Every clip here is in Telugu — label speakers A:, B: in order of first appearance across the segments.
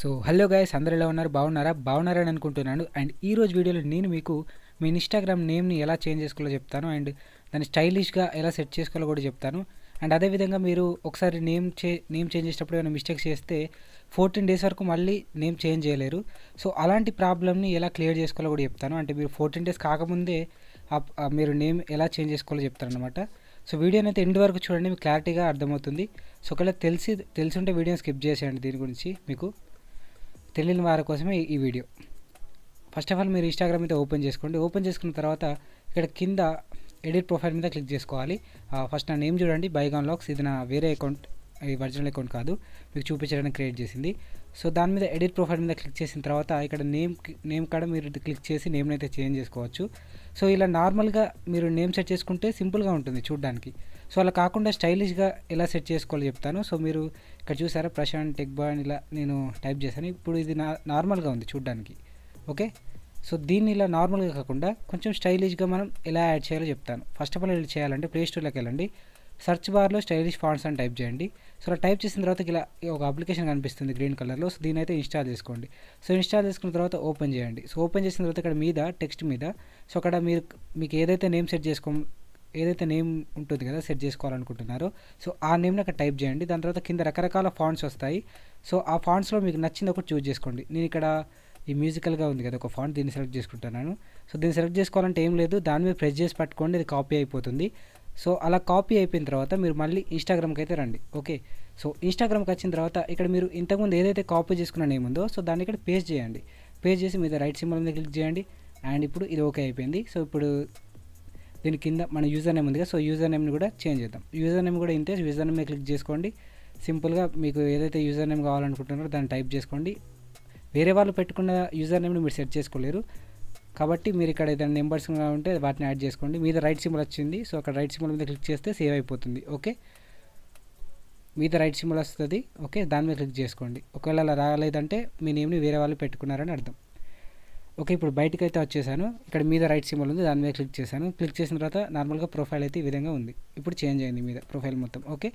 A: సో హలో గాయస్ అందరూ ఎలా ఉన్నారు బాగున్నారా బాగున్నారని అనుకుంటున్నాను అండ్ ఈరోజు వీడియోలో నేను మీకు మీ ఇన్స్టాగ్రామ్ నేమ్ని ఎలా చేంజ్ చేసుకోవాలో చెప్తాను అండ్ దాన్ని స్టైలిష్గా ఎలా సెట్ చేసుకోవాలో కూడా చెప్తాను అండ్ అదేవిధంగా మీరు ఒకసారి నేమ్ చే నేమ్ చేంజ్ చేసేటప్పుడు ఏమైనా మిస్టేక్స్ చేస్తే ఫోర్టీన్ డేస్ వరకు మళ్ళీ నేమ్ చేంజ్ చేయలేరు సో అలాంటి ప్రాబ్లమ్ని ఎలా క్లియర్ చేసుకోవాలో కూడా చెప్తాను అంటే మీరు ఫోర్టీన్ డేస్ కాకముందే మీరు నేమ్ ఎలా చేంజ్ చేసుకోవాలో చెప్తారనమాట సో వీడియోని అయితే ఎండ్ వరకు చూడండి మీకు క్లారిటీగా అర్థమవుతుంది సో ఒకవేళ తెలిసి తెలిసి ఉంటే వీడియోని స్కిప్ చేసేయండి దీని గురించి మీకు తెలియని వారి కోసమే ఈ వీడియో ఫస్ట్ ఆఫ్ ఆల్ మీరు ఇన్స్టాగ్రామ్ అయితే ఓపెన్ చేసుకోండి ఓపెన్ చేసుకున్న తర్వాత ఇక్కడ కింద ఎడిట్ ప్రొఫైల్ మీద క్లిక్ చేసుకోవాలి ఫస్ట్ నా నేమ్ చూడండి బైగాన్ లాక్స్ ఇది నా వేరే అకౌంట్ ఒరిజినల్ అకౌంట్ కాదు మీకు చూపించడానికి క్రియేట్ చేసింది సో దాని మీద ఎడిట్ ప్రొఫైల్ మీద క్లిక్ చేసిన తర్వాత ఇక్కడ నేమ్ నేమ్ కాడ మీరు క్లిక్ చేసి నేమ్ని అయితే చేంజ్ చేసుకోవచ్చు సో ఇలా నార్మల్గా మీరు నేమ్ సెట్ చేసుకుంటే సింపుల్గా ఉంటుంది చూడడానికి సో అలా కాకుండా స్టైలిష్గా ఎలా సెట్ చేసుకోవాలో చెప్తాను సో మీరు ఇక్కడ చూసారా ప్రశాంత్ టెక్ బాయ్ ఇలా నేను టైప్ చేశాను ఇప్పుడు ఇది నార్మల్గా ఉంది చూడడానికి ఓకే సో దీన్ని ఇలా నార్మల్గా కాకుండా కొంచెం స్టైలిష్గా మనం ఎలా యాడ్ చేయాలో చెప్తాను ఫస్ట్ ఆఫ్ ఆల్ ఇలా చేయాలంటే ప్లే స్టోర్లోకి వెళ్ళండి సర్చ్ బార్లో స్టైలిష్ ఫాంట్స్ అని టైప్ చేయండి సో అలా టైప్ చేసిన తర్వాత ఇలా ఒక అప్లికేషన్ కనిపిస్తుంది గ్రీన్ కలర్లో సో దీని అయితే ఇన్స్టాల్ చేసుకోండి సో ఇన్స్టాల్ చేసుకున్న తర్వాత ఓపెన్ చేయండి సో ఓపెన్ చేసిన తర్వాత ఇక్కడ మీద టెక్స్ట్ మీద సో అక్కడ మీరు మీకు ఏదైతే నేమ్ సెట్ చేసుకో ఏదైతే నేమ్ ఉంటుంది కదా సెట్ చేసుకోవాలనుకుంటున్నారో సో ఆ నేమ్ని అక్కడ టైప్ చేయండి దాని తర్వాత కింద రకరకాల ఫాంట్స్ వస్తాయి సో ఆ ఫాంట్స్లో మీకు నచ్చింది ఒకటి చూజ్ చేసుకోండి నేను ఇక్కడ ఈ మ్యూజికల్గా ఉంది కదా ఒక ఫాంట్ దీన్ని సెలెక్ట్ చేసుకుంటున్నాను సో దీన్ని సెలెక్ట్ చేసుకోవాలంటే ఏం లేదు దాని మీద ప్రెస్ చేసి పట్టుకోండి అది కాపీ అయిపోతుంది సో అలా కాపీ అయిపోయిన తర్వాత మీరు మళ్ళీ ఇన్స్టాగ్రామ్కి అయితే రండి ఓకే సో ఇన్స్టాగ్రామ్కి వచ్చిన తర్వాత ఇక్కడ మీరు ఇంతకుముందు ఏదైతే కాపీ చేసుకున్న నేమ్ ఉందో సో దాన్ని ఇక్కడ పేస్ట్ చేయండి పేస్ట్ చేసి మీద రైట్ సింబల్ మీద క్లిక్ చేయండి అండ్ ఇప్పుడు ఇది ఓకే అయిపోయింది సో ఇప్పుడు దీని కింద మన యూజర్ నేమ్ ఉంది కదా సో యూజర్ నేమ్ని కూడా చేంజ్ చేద్దాం యూజర్ నేమ్ కూడా ఇంతే యూజర్ నేమ్ క్లిక్ చేసుకోండి సింపుల్గా మీకు ఏదైతే యూజర్ నేమ్ కావాలనుకుంటున్నారో దాన్ని టైప్ చేసుకోండి వేరే వాళ్ళు పెట్టుకున్న యూజర్ నేమ్ని మీరు సెట్ చేసుకోలేరు కాబట్టి మీరు ఇక్కడ ఏదైనా నెంబర్స్ ఉంటే వాటిని యాడ్ చేసుకోండి మీద రైట్ సింబల్ వచ్చింది సో అక్కడ రైట్ సింబల్ మీద క్లిక్ చేస్తే సేవ్ అయిపోతుంది ఓకే మీద రైట్ సింబల్ వస్తుంది ఓకే దాని మీద క్లిక్ చేసుకోండి ఒకవేళ అలా రాలేదంటే మీ నేమ్ని వేరే వాళ్ళు పెట్టుకున్నారని అర్థం ఓకే ఇప్పుడు బయటకు అయితే వచ్చేసాను ఇక్కడ మీద రైట్ సింబల్ ఉంది దాని మీద క్లిక్ చేశాను క్లిక్ చేసిన తర్వాత నార్మల్గా ప్రొఫైల్ అయితే ఈ విధంగా ఉంది ఇప్పుడు చేంజ్ అయింది మీద ప్రొఫైల్ మొత్తం ఓకే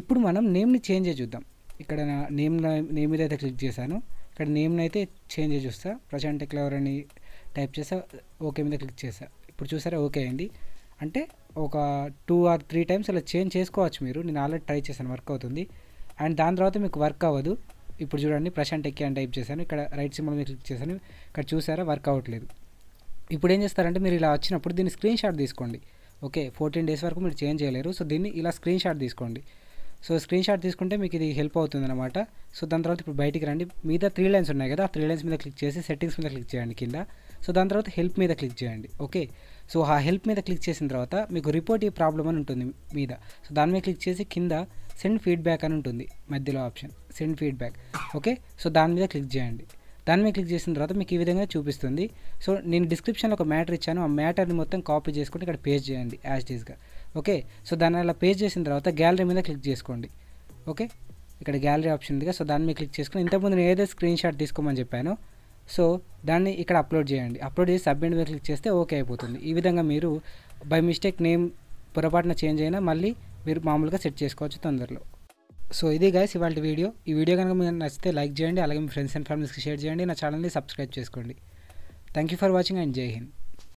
A: ఇప్పుడు మనం నేమ్ని చేంజ్ చేసి చూద్దాం ఇక్కడ నేమ్ నేమ్ మీద అయితే క్లిక్ చేశాను ఇక్కడ నేమ్ని అయితే చేంజ్ చేసి చూస్తా ప్రశాంత్ క్లవర్ అని టైప్ చేసా ఓకే మీద క్లిక్ చేసా ఇప్పుడు చూసారా ఓకే అయింది అంటే ఒక టూ ఆర్ త్రీ టైమ్స్ ఇలా చేంజ్ చేసుకోవచ్చు మీరు నేను ఆల్రెడీ ట్రై చేశాను వర్క్ అవుతుంది అండ్ దాని తర్వాత మీకు వర్క్ అవ్వదు ఇప్పుడు చూడండి ప్రశాంత్ ఎక్కి అని టైప్ చేశాను ఇక్కడ రైట్ సింబల్ మీద క్లిక్ చేశాను ఇక్కడ చూసారా వర్క్ అవ్వట్లేదు ఇప్పుడు ఏం చేస్తారంటే మీరు ఇలా వచ్చినప్పుడు దీన్ని స్క్రీన్ షాట్ తీసుకోండి ఓకే ఫోర్టీన్ డేస్ వరకు మీరు చేంజ్ చేయలేరు సో దీన్ని ఇలా స్క్రీన్ షాట్ తీసుకోండి సో స్క్రీన్ షాట్ తీసుకుంటే మీకు ఇది హెల్ప్ అవుతుంది అనమాట సో దాని తర్వాత ఇప్పుడు బయటికి రండి మీద త్రీ లైన్స్ ఉన్నాయి కదా ఆ త్రీ లైన్స్ మీద క్లిక్ చేసి సెట్టింగ్స్ మీద క్లిక్ చేయండి కింద సో దాని తర్వాత హెల్ప్ మీద క్లిక్ చేయండి ఓకే సో ఆ హెల్ప్ మీద క్లిక్ చేసిన తర్వాత మీకు రిపోర్ట్ ఈ ప్రాబ్లం అని ఉంటుంది మీద సో దాని మీద క్లిక్ చేసి కింద సెండ్ ఫీడ్బ్యాక్ అని ఉంటుంది మధ్యలో option send feedback okay so దాని మీద క్లిక్ చేయండి దాని మీద క్లిక్ చేసిన తర్వాత మీకు ఈ విధంగా చూపిస్తుంది సో నేను డిస్క్రిప్షన్లో ఒక మ్యాటర్ ఇచ్చాను ఆ మ్యాటర్ని మొత్తం కాపీ చేసుకుంటే ఇక్కడ పేస్ట్ చేయండి యాజ్ ఈజ్గా ఓకే సో దాన్ని అలా పేస్ట్ చేసిన తర్వాత గ్యాలరీ మీద క్లిక్ చేసుకోండి ఓకే ఇక్కడ గ్యాలరీ ఆప్షన్ ఉందిగా సో దాని మీద క్లిక్ చేసుకుని ఇంతకుముందు నేను ఏదైతే స్క్రీన్ షాట్ తీసుకోమని చెప్పాను సో దాన్ని ఇక్కడ అప్లోడ్ చేయండి అప్లోడ్ చేసి సబ్మిట్ మీద క్లిక్ చేస్తే ఓకే అయిపోతుంది ఈ విధంగా మీరు బై మిస్టేక్ నేమ్ పొరపాటున చేంజ్ అయినా మళ్ళీ మీరు మామూలుగా సెట్ చేసుకోవచ్చు తొందరలో సో ఇదే గైస్ ఇవాళ వీడియో ఈ వీడియో కనుక మీరు నచ్చితే లైక్ చేయండి అలాగే మీ ఫ్రెండ్స్ అండ్ ఫ్యామిలీస్కి షేర్ చేయండి నా ఛానల్ని సబ్స్క్రైబ్ చేసుకోండి thank you for watching and జై హింద్